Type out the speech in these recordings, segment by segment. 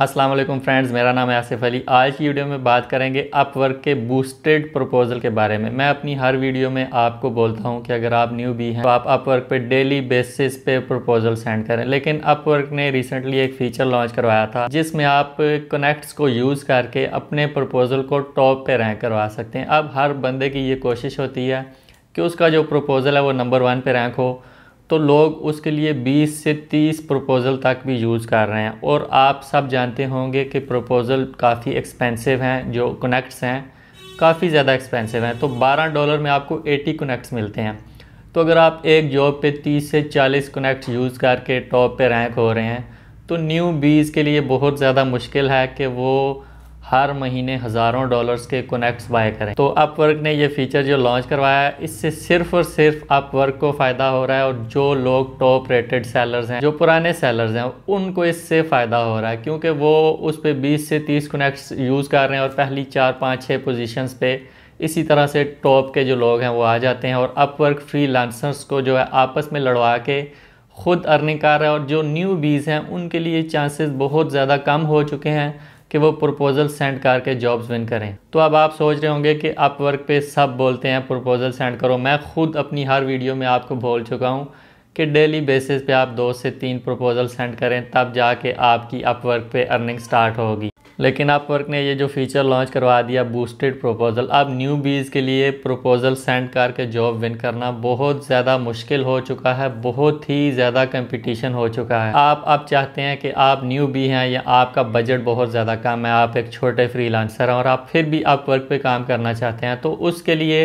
अस्सलाम वालेकुम फ्रेंड्स मेरा नाम है आसिफ अली आज की वीडियो में बात करेंगे अपवर्क के बूस्टेड प्रपोजल के बारे में मैं अपनी हर वीडियो में आपको बोलता हूं कि अगर आप न्यू भी हैं तो आप अपवर्क पे डेली बेसिस पे प्रपोजल सेंड करें लेकिन अपवर्क ने रिसेंटली एक फीचर लॉन्च करवाया था जिसमें आप कनेक्ट्स को यूज़ करके अपने प्रपोजल को टॉप पे रैंक करवा सकते हैं अब हर बंदे की ये कोशिश होती है कि उसका जो प्रपोज़ल है वो नंबर वन पे रैंक हो तो लोग उसके लिए 20 से 30 प्रपोज़ल तक भी यूज़ कर रहे हैं और आप सब जानते होंगे कि प्रपोज़ल काफ़ी एक्सपेंसिव हैं जो कनेक्ट्स हैं काफ़ी ज़्यादा एक्सपेंसिव हैं तो 12 डॉलर में आपको 80 कनेक्ट्स मिलते हैं तो अगर आप एक जॉब पे 30 से 40 कनेक्ट्स यूज़ करके टॉप पे रैंक हो रहे हैं तो न्यू बीज़ के लिए बहुत ज़्यादा मुश्किल है कि वो हर महीने हज़ारों डॉलर्स के कनेक्ट्स बाय करें तो अपवर्क ने ये फीचर जो लॉन्च करवाया है इससे सिर्फ और सिर्फ अपवर्क को फ़ायदा हो रहा है और जो लोग टॉप रेटेड सेलर्स हैं जो पुराने सेलर्स हैं उनको इससे फ़ायदा हो रहा है क्योंकि वो उस पर बीस से तीस कनेक्ट्स यूज़ कर रहे हैं और पहली चार पाँच छः पोजिशंस पे इसी तरह से टॉप के जो लोग हैं वो आ जाते हैं और अपवर्क फ्री लांसर्स को जो है आपस में लड़वा के ख़ुद अर्निंग कर रहा है और जो न्यू बीज हैं उनके लिए चांसेस बहुत ज़्यादा कम हो चुके हैं कि वो प्रपोज़ल सेंड करके जॉब्स विन करें तो अब आप सोच रहे होंगे कि आप वर्क पे सब बोलते हैं प्रपोज़ल सेंड करो मैं खुद अपनी हर वीडियो में आपको बोल चुका हूँ कि डेली बेसिस पे आप दो से तीन प्रपोज़ल सेंड करें तब जाके आपकी अपवर्क पे अर्निंग स्टार्ट होगी लेकिन वर्क ने ये जो फीचर लॉन्च करवा दिया बूस्टेड प्रोपोजल अब न्यू बीज़ के लिए प्रपोजल सेंड करके जॉब विन करना बहुत ज़्यादा मुश्किल हो चुका है बहुत ही ज़्यादा कंपटीशन हो चुका है आप अब चाहते हैं कि आप न्यू बी हैं या आपका बजट बहुत ज़्यादा कम है आप एक छोटे फ्री हैं और आप फिर भी आप वर्क पर काम करना चाहते हैं तो उसके लिए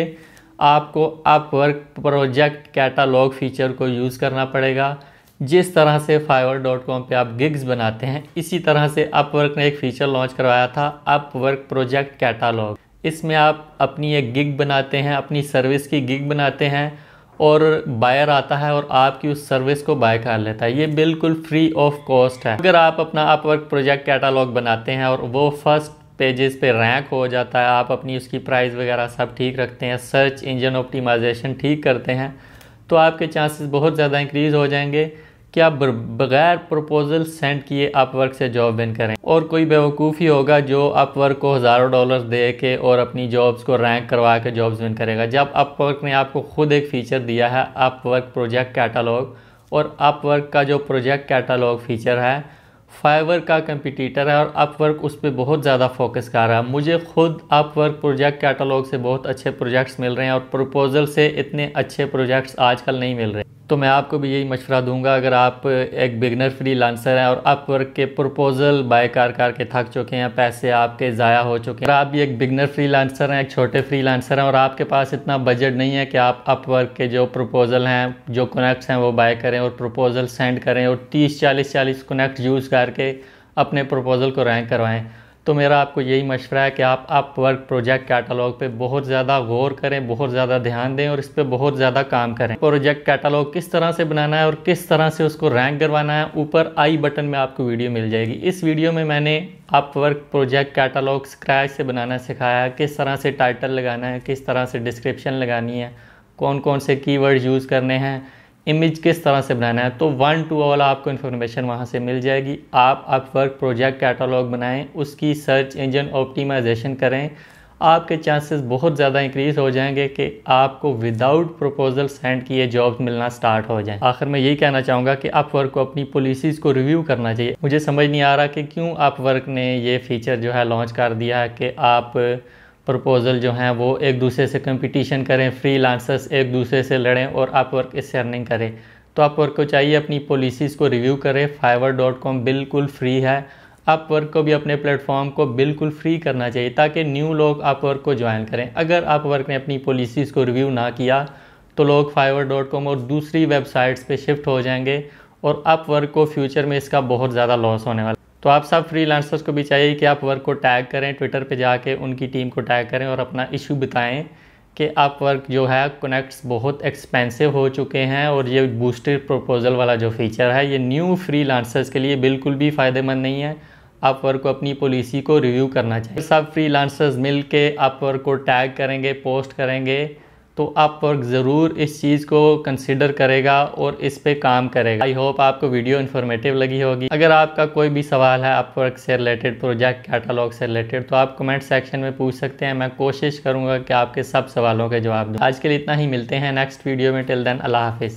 आपको Upwork project catalog feature को यूज़ करना पड़ेगा जिस तरह से फाइवर डॉट कॉम पर आप गिग्स बनाते हैं इसी तरह से अपवर्क ने एक फ़ीचर लॉन्च करवाया था अपवर्क प्रोजेक्ट कैटालॉग इसमें आप अपनी एक गिग बनाते हैं अपनी सर्विस की गिग बनाते हैं और बायर आता है और आपकी उस सर्विस को बाय कर लेता है ये बिल्कुल फ्री ऑफ कॉस्ट है अगर आप अपना अपवर्क प्रोजेक्ट कैटालॉग बनाते हैं और वो फर्स्ट पेजेस पे रैंक हो जाता है आप अपनी उसकी प्राइस वगैरह सब ठीक रखते हैं सर्च इंजन ऑप्टिमाइजेशन ठीक करते हैं तो आपके चांसेस बहुत ज़्यादा इंक्रीज़ हो जाएंगे कि आप बगैर प्रपोजल सेंड किए आप वर्क से जॉब विन करें और कोई बेवकूफ़ ही होगा जो आप वर्क को हज़ारों डॉलर दे के और अपनी जॉब्स को रैंक करवा के जॉब्स बिन करेगा जब आप वर्क ने आपको ख़ुद एक फ़ीचर दिया है आप वर्क प्रोजेक्ट कैटालॉग और आप वर्क का जो प्रोजेक्ट कैटालॉग फ़ीचर है फाइवर का कंपटीटर है और वर्क उस पर बहुत ज़्यादा फोकस कर रहा है मुझे खुद वर्क प्रोजेक्ट कैटलॉग से बहुत अच्छे प्रोजेक्ट्स मिल रहे हैं और प्रपोजल से इतने अच्छे प्रोजेक्ट्स आजकल नहीं मिल रहे तो मैं आपको भी यही मशवरा दूंगा अगर आप एक बिगनर फ्री लांसर हैं और अपवर्क के प्रपोजल बाय कार कार के थक चुके हैं पैसे आपके ज़ाया हो चुके हैं आप भी एक बिगनर फ्री लांसर हैं एक छोटे फ्री लांसर हैं और आपके पास इतना बजट नहीं है कि आप अपवर्क के जो प्रपोजल हैं जो कनेक्ट्स हैं वो बाय करें और प्रपोजल सेंड करें और तीस चालीस चालीस कनेक्ट यूज़ करके अपने प्रपोजल को रैंक करवाएँ तो मेरा आपको यही मशवरा है कि आप आप वर्क प्रोजेक्ट कैटलॉग पे बहुत ज़्यादा गौर करें बहुत ज़्यादा ध्यान दें और इस पर बहुत ज़्यादा काम करें प्रोजेक्ट कैटलॉग किस तरह से बनाना है और किस तरह से उसको रैंक करवाना है ऊपर आई बटन में आपको वीडियो मिल जाएगी इस वीडियो में मैंने आप वर्क प्रोजेक्ट कैटलॉग स्क्रैच से बनाना सिखाया किस तरह से टाइटल लगाना है किस तरह से डिस्क्रिप्शन लगानी है कौन कौन से कीवर्ड यूज़ करने हैं इमेज किस तरह से बनाना है तो वन टू वाला आपको इन्फॉर्मेशन वहाँ से मिल जाएगी आप अपवर्क प्रोजेक्ट कैटालॉग बनाएं उसकी सर्च इंजन ऑप्टिमाइजेशन करें आपके चांसेस बहुत ज़्यादा इंक्रीज़ हो जाएंगे कि आपको विदाउट प्रपोजल सेंड किए जॉब्स मिलना स्टार्ट हो जाए आखिर मैं यही कहना चाहूँगा कि आप वर्क को अपनी पॉलिसीज़ को रिव्यू करना चाहिए मुझे समझ नहीं आ रहा कि क्यों आप वर्क ने ये फीचर जो है लॉन्च कर दिया है कि आप प्रपोज़ल जो हैं वो एक दूसरे से कंपटीशन करें फ्री एक दूसरे से लड़ें और आप वर्क इससे अर्निंग करें तो आप वर्क को चाहिए अपनी पॉलिसीज़ को रिव्यू करें फाइवर डॉट कॉम बिल्कुल फ्री है आप वर्क को भी अपने प्लेटफॉर्म को बिल्कुल फ्री करना चाहिए ताकि न्यू लोग आप वर्क को ज्वाइन करें अगर आप वर्क ने अपनी पॉलिसीज़ को रिव्यू ना किया तो लोग फाइवर डॉट कॉम और दूसरी वेबसाइट्स पर शिफ्ट हो जाएंगे और आप वर्क को फ्यूचर में इसका बहुत ज़्यादा लॉस होने वाला तो आप सब फ्रीलांसर्स को भी चाहिए कि आप वर्क को टैग करें ट्विटर पे जाके उनकी टीम को टैग करें और अपना इशू बताएं कि आप वर्क जो है कनेक्ट्स बहुत एक्सपेंसिव हो चुके हैं और ये बूस्टेड प्रपोजल वाला जो फीचर है ये न्यू फ्री के लिए बिल्कुल भी फ़ायदेमंद नहीं है आप वर्क को अपनी पॉलिसी को रिव्यू करना चाहिए सब फ्री लांसर्स मिल के आप वर्क को टैग करेंगे पोस्ट करेंगे तो आप वर्क ज़रूर इस चीज़ को कंसिडर करेगा और इस पे काम करेगा आई होप आपको वीडियो इन्फॉर्मेटिव लगी होगी अगर आपका कोई भी सवाल है आप वर्क से रिलेटेड प्रोजेक्ट कैटलॉग से रिलेटेड तो आप कमेंट सेक्शन में पूछ सकते हैं मैं कोशिश करूँगा कि आपके सब सवालों के जवाब दूँ आज के लिए इतना ही मिलते हैं नेक्स्ट वीडियो में टिल देन अल्लाह हाफिज़